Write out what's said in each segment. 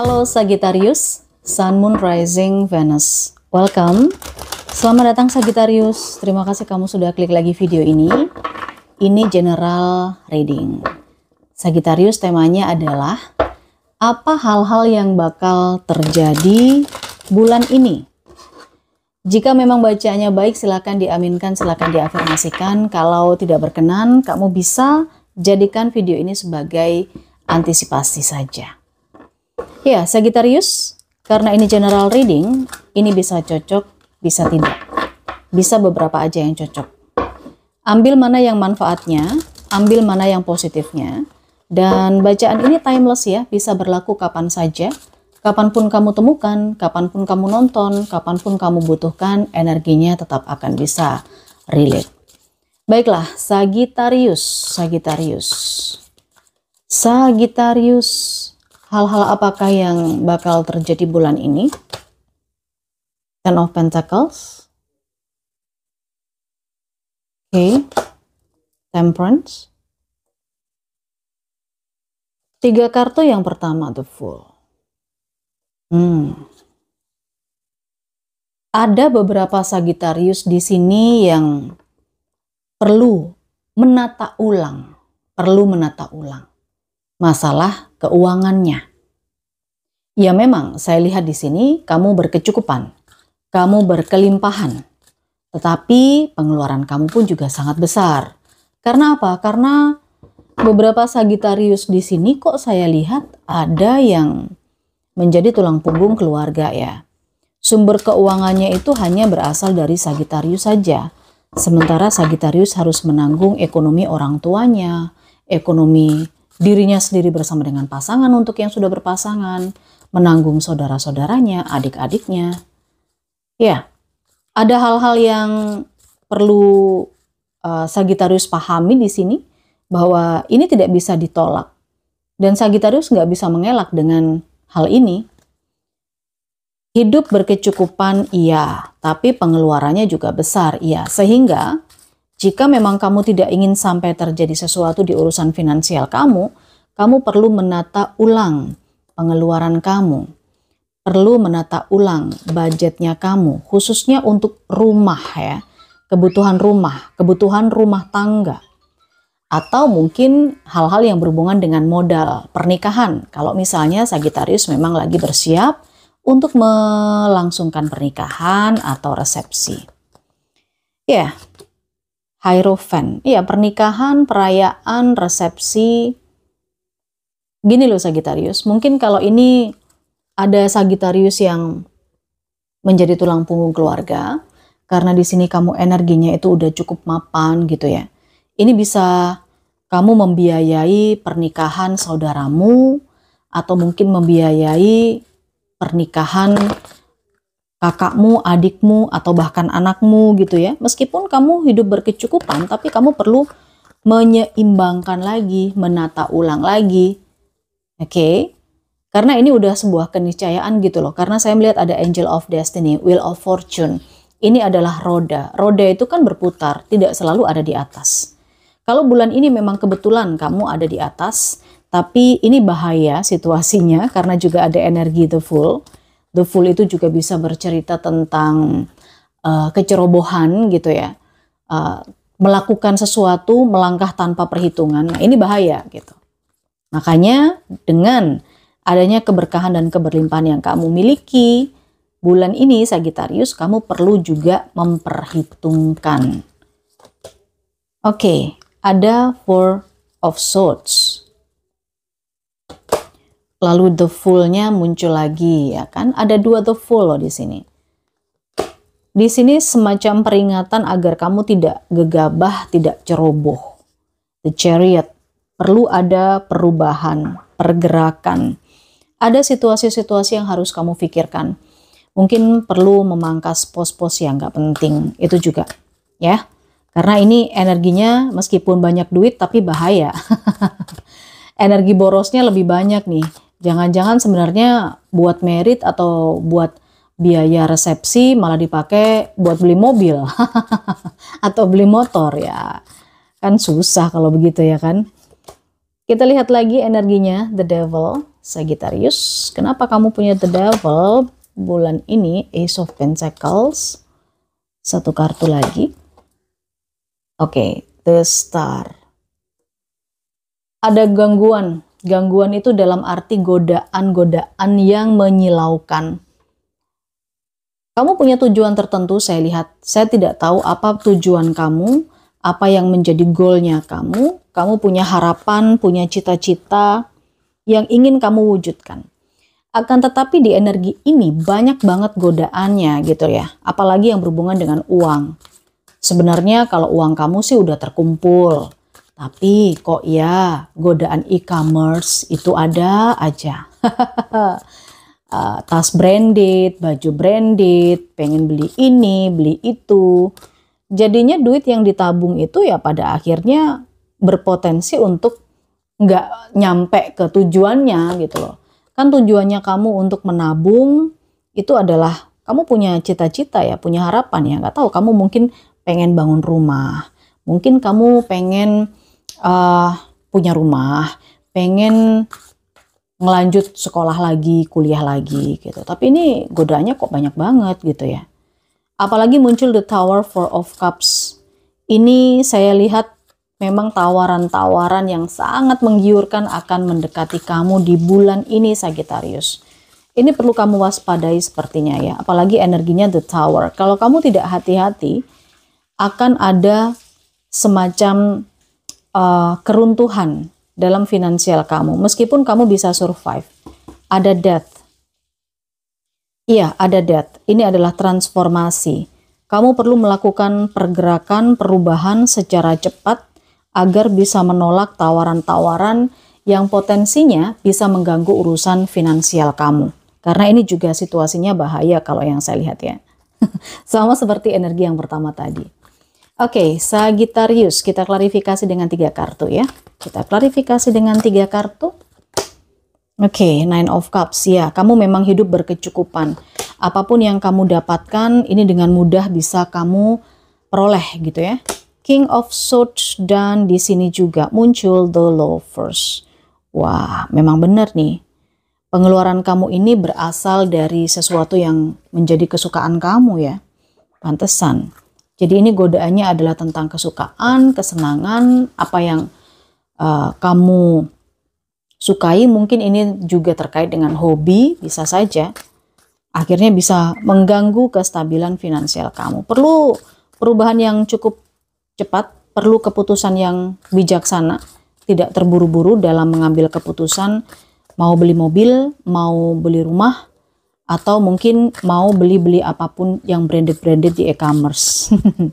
Halo Sagittarius, Sun Moon Rising Venus. Welcome. Selamat datang Sagittarius. Terima kasih kamu sudah klik lagi video ini. Ini general reading. Sagittarius temanya adalah apa hal-hal yang bakal terjadi bulan ini? Jika memang bacaannya baik silakan diaminkan, silakan diafirmasikan. Kalau tidak berkenan, kamu bisa jadikan video ini sebagai antisipasi saja. Ya, Sagittarius, karena ini general reading, ini bisa cocok, bisa tidak. Bisa beberapa aja yang cocok. Ambil mana yang manfaatnya, ambil mana yang positifnya. Dan bacaan ini timeless ya, bisa berlaku kapan saja. Kapanpun kamu temukan, kapanpun kamu nonton, kapanpun kamu butuhkan, energinya tetap akan bisa relate. Baiklah, Sagittarius, Sagittarius. Sagittarius hal-hal apakah yang bakal terjadi bulan ini? Ten of Pentacles. Oke. Okay. Temperance. Tiga kartu yang pertama, The Fool. Hmm. Ada beberapa Sagittarius di sini yang perlu menata ulang, perlu menata ulang masalah keuangannya. Ya memang saya lihat di sini kamu berkecukupan, kamu berkelimpahan. Tetapi pengeluaran kamu pun juga sangat besar. Karena apa? Karena beberapa Sagitarius di sini kok saya lihat ada yang menjadi tulang punggung keluarga ya. Sumber keuangannya itu hanya berasal dari Sagitarius saja. Sementara Sagitarius harus menanggung ekonomi orang tuanya, ekonomi dirinya sendiri bersama dengan pasangan untuk yang sudah berpasangan, menanggung saudara-saudaranya, adik-adiknya. Ya, ada hal-hal yang perlu uh, Sagittarius pahami di sini bahwa ini tidak bisa ditolak dan Sagitarius nggak bisa mengelak dengan hal ini. Hidup berkecukupan iya, tapi pengeluarannya juga besar iya, sehingga jika memang kamu tidak ingin sampai terjadi sesuatu di urusan finansial kamu, kamu perlu menata ulang pengeluaran kamu. Perlu menata ulang budgetnya kamu, khususnya untuk rumah ya. Kebutuhan rumah, kebutuhan rumah tangga. Atau mungkin hal-hal yang berhubungan dengan modal pernikahan. Kalau misalnya Sagittarius memang lagi bersiap untuk melangsungkan pernikahan atau resepsi. Ya, Hierophan. Iya, pernikahan, perayaan, resepsi. Gini loh Sagittarius, mungkin kalau ini ada Sagittarius yang menjadi tulang punggung keluarga, karena di sini kamu energinya itu udah cukup mapan gitu ya. Ini bisa kamu membiayai pernikahan saudaramu atau mungkin membiayai pernikahan kakakmu, adikmu, atau bahkan anakmu gitu ya. Meskipun kamu hidup berkecukupan, tapi kamu perlu menyeimbangkan lagi, menata ulang lagi. Oke. Okay? Karena ini udah sebuah keniscayaan gitu loh. Karena saya melihat ada Angel of Destiny, Wheel of Fortune. Ini adalah roda. Roda itu kan berputar, tidak selalu ada di atas. Kalau bulan ini memang kebetulan kamu ada di atas, tapi ini bahaya situasinya karena juga ada energi the full The Fool itu juga bisa bercerita tentang uh, kecerobohan gitu ya. Uh, melakukan sesuatu melangkah tanpa perhitungan. Nah, ini bahaya gitu. Makanya dengan adanya keberkahan dan keberlimpahan yang kamu miliki bulan ini Sagittarius, kamu perlu juga memperhitungkan. Oke, okay, ada Four of Swords lalu the fullnya muncul lagi ya kan. Ada dua the full loh di sini. Di sini semacam peringatan agar kamu tidak gegabah, tidak ceroboh. The chariot perlu ada perubahan, pergerakan. Ada situasi-situasi yang harus kamu pikirkan. Mungkin perlu memangkas pos-pos yang nggak penting, itu juga ya. Karena ini energinya meskipun banyak duit tapi bahaya. Energi borosnya lebih banyak nih Jangan-jangan sebenarnya buat merit atau buat biaya resepsi malah dipakai buat beli mobil atau beli motor ya. Kan susah kalau begitu ya kan. Kita lihat lagi energinya The Devil Sagittarius. Kenapa kamu punya The Devil bulan ini Ace of Pentacles. Satu kartu lagi. Oke, okay, The Star. Ada gangguan Gangguan itu dalam arti godaan-godaan yang menyilaukan. Kamu punya tujuan tertentu, saya lihat. Saya tidak tahu apa tujuan kamu, apa yang menjadi goalnya kamu. Kamu punya harapan, punya cita-cita yang ingin kamu wujudkan. Akan tetapi di energi ini banyak banget godaannya gitu ya. Apalagi yang berhubungan dengan uang. Sebenarnya kalau uang kamu sih udah terkumpul, tapi kok ya godaan e-commerce itu ada aja. Eh, tas branded, baju branded, pengen beli ini, beli itu. Jadinya duit yang ditabung itu ya pada akhirnya berpotensi untuk nggak nyampe ke tujuannya gitu loh. Kan tujuannya kamu untuk menabung itu adalah kamu punya cita-cita ya, punya harapan ya. Nggak tahu kamu mungkin pengen bangun rumah, mungkin kamu pengen uh, punya rumah, pengen ngelanjut sekolah lagi, kuliah lagi gitu. Tapi ini godaannya kok banyak banget gitu ya. Apalagi muncul The Tower Four of Cups. Ini saya lihat memang tawaran-tawaran yang sangat menggiurkan akan mendekati kamu di bulan ini Sagittarius. Ini perlu kamu waspadai sepertinya ya, apalagi energinya The Tower. Kalau kamu tidak hati-hati, akan ada semacam uh, keruntuhan dalam finansial kamu. Meskipun kamu bisa survive, ada death. Iya, ada death. Ini adalah transformasi. Kamu perlu melakukan pergerakan perubahan secara cepat agar bisa menolak tawaran-tawaran yang potensinya bisa mengganggu urusan finansial kamu. Karena ini juga situasinya bahaya kalau yang saya lihat ya. Sama seperti energi yang pertama tadi. Oke, okay, Sagittarius, kita klarifikasi dengan tiga kartu ya. Kita klarifikasi dengan tiga kartu. Oke, okay, Nine of Cups, ya. Kamu memang hidup berkecukupan. Apapun yang kamu dapatkan, ini dengan mudah bisa kamu peroleh gitu ya. King of Swords dan di sini juga muncul The Lovers. Wah, memang benar nih. Pengeluaran kamu ini berasal dari sesuatu yang menjadi kesukaan kamu ya. Pantesan. Jadi ini godaannya adalah tentang kesukaan, kesenangan, apa yang uh, kamu sukai. Mungkin ini juga terkait dengan hobi, bisa saja. Akhirnya bisa mengganggu kestabilan finansial kamu. Perlu perubahan yang cukup cepat, perlu keputusan yang bijaksana, tidak terburu-buru dalam mengambil keputusan mau beli mobil, mau beli rumah, atau mungkin mau beli-beli apapun yang branded-branded di e-commerce. Oke,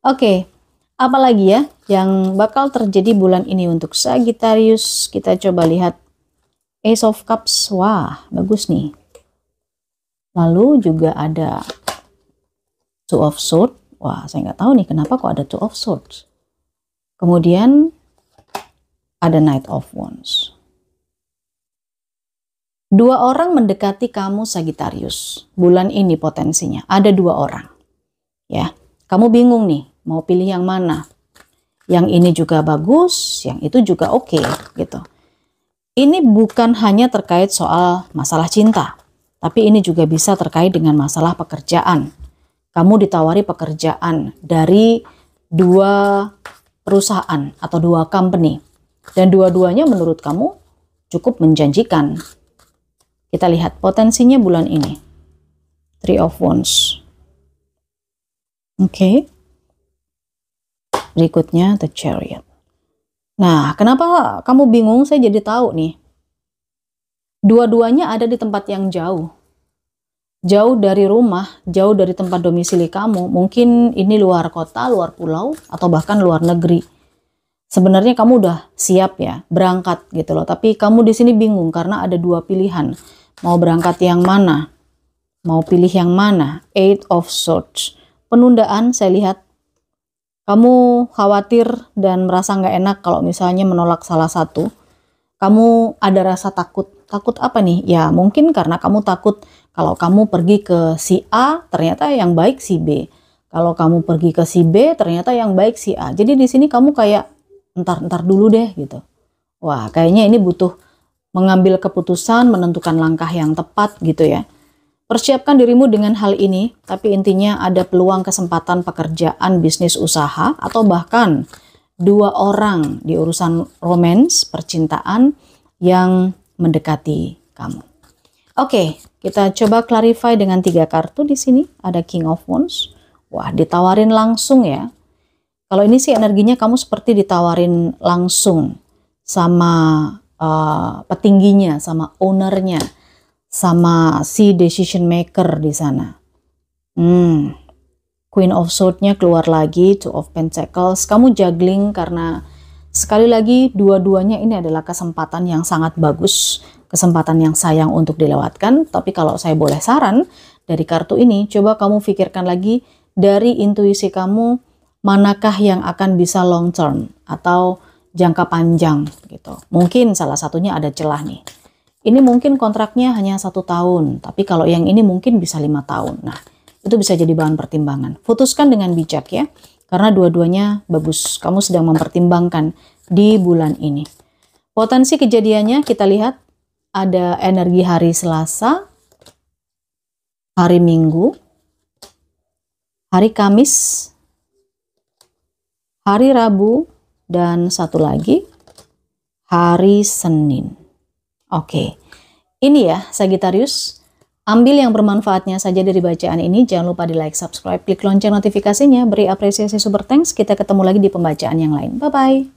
okay. apalagi ya yang bakal terjadi bulan ini untuk Sagittarius? Kita coba lihat Ace of Cups. Wah, bagus nih. Lalu juga ada Two of Swords. Wah, saya nggak tahu nih kenapa kok ada Two of Swords. Kemudian ada Knight of Wands. Dua orang mendekati kamu Sagitarius. Bulan ini potensinya ada dua orang. Ya, kamu bingung nih mau pilih yang mana. Yang ini juga bagus, yang itu juga oke okay, gitu. Ini bukan hanya terkait soal masalah cinta, tapi ini juga bisa terkait dengan masalah pekerjaan. Kamu ditawari pekerjaan dari dua perusahaan atau dua company dan dua-duanya menurut kamu cukup menjanjikan kita lihat potensinya bulan ini. Three of Wands. Oke. Okay. Berikutnya The Chariot. Nah, kenapa kamu bingung? Saya jadi tahu nih. Dua-duanya ada di tempat yang jauh. Jauh dari rumah, jauh dari tempat domisili kamu. Mungkin ini luar kota, luar pulau, atau bahkan luar negeri. Sebenarnya kamu udah siap ya, berangkat gitu loh. Tapi kamu di sini bingung karena ada dua pilihan Mau berangkat yang mana? Mau pilih yang mana? Eight of Swords. Penundaan saya lihat kamu khawatir dan merasa nggak enak kalau misalnya menolak salah satu. Kamu ada rasa takut. Takut apa nih? Ya mungkin karena kamu takut kalau kamu pergi ke si A ternyata yang baik si B. Kalau kamu pergi ke si B ternyata yang baik si A. Jadi di sini kamu kayak entar-entar dulu deh gitu. Wah kayaknya ini butuh mengambil keputusan, menentukan langkah yang tepat gitu ya. Persiapkan dirimu dengan hal ini, tapi intinya ada peluang kesempatan pekerjaan, bisnis usaha, atau bahkan dua orang di urusan romans, percintaan yang mendekati kamu. Oke, kita coba clarify dengan tiga kartu di sini. Ada King of Wands. Wah, ditawarin langsung ya. Kalau ini sih energinya kamu seperti ditawarin langsung sama Eh, petingginya, sama ownernya, sama si decision maker di sana. Hmm. Queen of Swordnya keluar lagi, Two of Pentacles. Kamu juggling karena sekali lagi dua-duanya ini adalah kesempatan yang sangat bagus, kesempatan yang sayang untuk dilewatkan. Tapi kalau saya boleh saran dari kartu ini, coba kamu pikirkan lagi dari intuisi kamu manakah yang akan bisa long term atau jangka panjang gitu. Mungkin salah satunya ada celah nih. Ini mungkin kontraknya hanya satu tahun, tapi kalau yang ini mungkin bisa lima tahun. Nah, itu bisa jadi bahan pertimbangan. Putuskan dengan bijak ya, karena dua-duanya bagus. Kamu sedang mempertimbangkan di bulan ini. Potensi kejadiannya kita lihat ada energi hari Selasa, hari Minggu, hari Kamis, hari Rabu, dan satu lagi hari Senin. Oke, ini ya Sagittarius. Ambil yang bermanfaatnya saja dari bacaan ini. Jangan lupa di like, subscribe, klik lonceng notifikasinya, beri apresiasi super thanks. Kita ketemu lagi di pembacaan yang lain. Bye-bye.